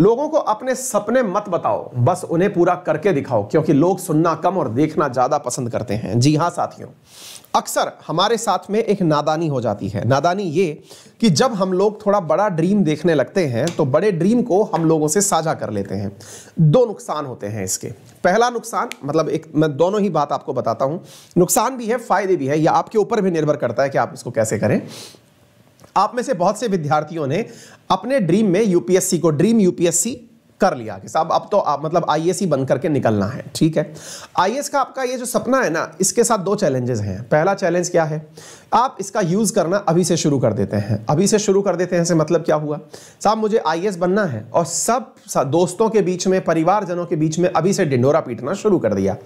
लोगों को अपने सपने मत बताओ बस उन्हें पूरा करके दिखाओ क्योंकि लोग सुनना कम और देखना ज़्यादा पसंद करते हैं जी हाँ साथियों अक्सर हमारे साथ में एक नादानी हो जाती है नादानी ये कि जब हम लोग थोड़ा बड़ा ड्रीम देखने लगते हैं तो बड़े ड्रीम को हम लोगों से साझा कर लेते हैं दो नुकसान होते हैं इसके पहला नुकसान मतलब एक मैं दोनों ही बात आपको बताता हूँ नुकसान भी है फायदे भी है यह आपके ऊपर भी निर्भर करता है कि आप इसको कैसे करें आप में से बहुत से विद्यार्थियों ने अपने ड्रीम में यूपीएससी को ड्रीम यूपीएससी कर लिया कि साहब अब तो आप मतलब आईएएस ही बन करके निकलना है ठीक है आईएएस का आपका ये जो सपना है ना इसके साथ दो चैलेंजेस हैं पहला चैलेंज क्या है आप इसका यूज़ करना अभी से शुरू कर देते हैं अभी से शुरू कर देते हैं से मतलब क्या हुआ साहब मुझे आईएएस बनना है और सब दोस्तों के बीच में परिवारजनों के बीच में अभी से डिंडोरा पीटना शुरू कर दिया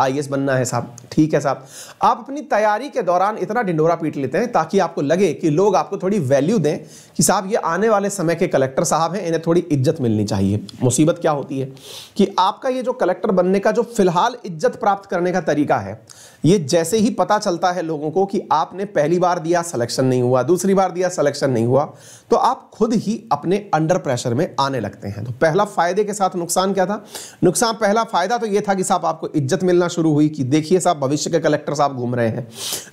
आई बनना है साहब ठीक है साहब आप अपनी तैयारी के दौरान इतना ढिंडोरा पीट लेते हैं ताकि आपको लगे कि लोग आपको थोड़ी वैल्यू दें कि साहब ये आने वाले समय के कलेक्टर साहब हैं इन्हें थोड़ी इज्जत मिलनी चाहिए मुसीबत क्या होती है कि आपका ये जो कलेक्टर बनने का जो फिलहाल इज्जत प्राप्त करने का तरीका है ये जैसे ही पता चलता है लोगों को कि आपने पहली बार दिया सलेक्शन नहीं हुआ दूसरी बार दिया सलेक्शन नहीं हुआ तो आप खुद ही अपने अंडर प्रेशर में आने लगते हैं तो पहला फायदे के साथ नुकसान क्या था नुकसान पहला फायदा तो ये था कि साहब आपको इज्जत मिलना खेलना शुरू हुई कि देखिए साहब भविष्य के कलेक्टर साहब घूम रहे हैं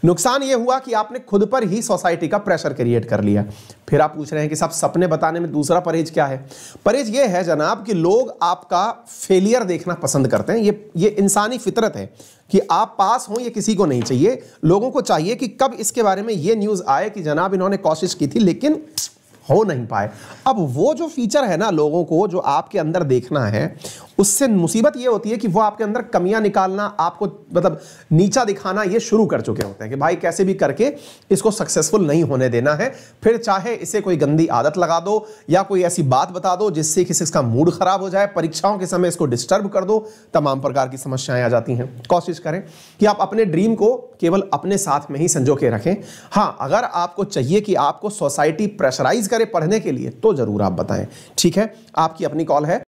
नुकसान ये हुआ कि आपने खुद पर ही सोसाइटी का प्रेशर क्रिएट कर लिया फिर आप पूछ रहे हैं कि साहब सपने बताने में दूसरा परहेज क्या है परहेज ये है जनाब कि लोग आपका फेलियर देखना पसंद करते हैं ये ये इंसानी फितरत है कि आप पास हों ये किसी को नहीं चाहिए लोगों को चाहिए कि कब इसके बारे में ये न्यूज़ आए कि जनाब इन्होंने कोशिश की थी लेकिन हो नहीं पाए अब वो जो फीचर है ना लोगों को जो आपके अंदर देखना है उससे मुसीबत ये होती है कि वो आपके अंदर कमियां निकालना आपको मतलब नीचा दिखाना ये शुरू कर चुके होते हैं कि भाई कैसे भी करके इसको सक्सेसफुल नहीं होने देना है फिर चाहे इसे कोई गंदी आदत लगा दो या कोई ऐसी बात बता दो जिससे कि इसका मूड खराब हो जाए परीक्षाओं के समय इसको डिस्टर्ब कर दो तमाम प्रकार की समस्याएं आ जाती हैं कोशिश करें कि आप अपने ड्रीम को केवल अपने साथ में ही संजो के रखें हाँ अगर आपको चाहिए कि आपको सोसाइटी प्रेशराइज कर करें पढ़ने के लिए तो ज़रूर आप बताएं ठीक है आपकी अपनी कॉल है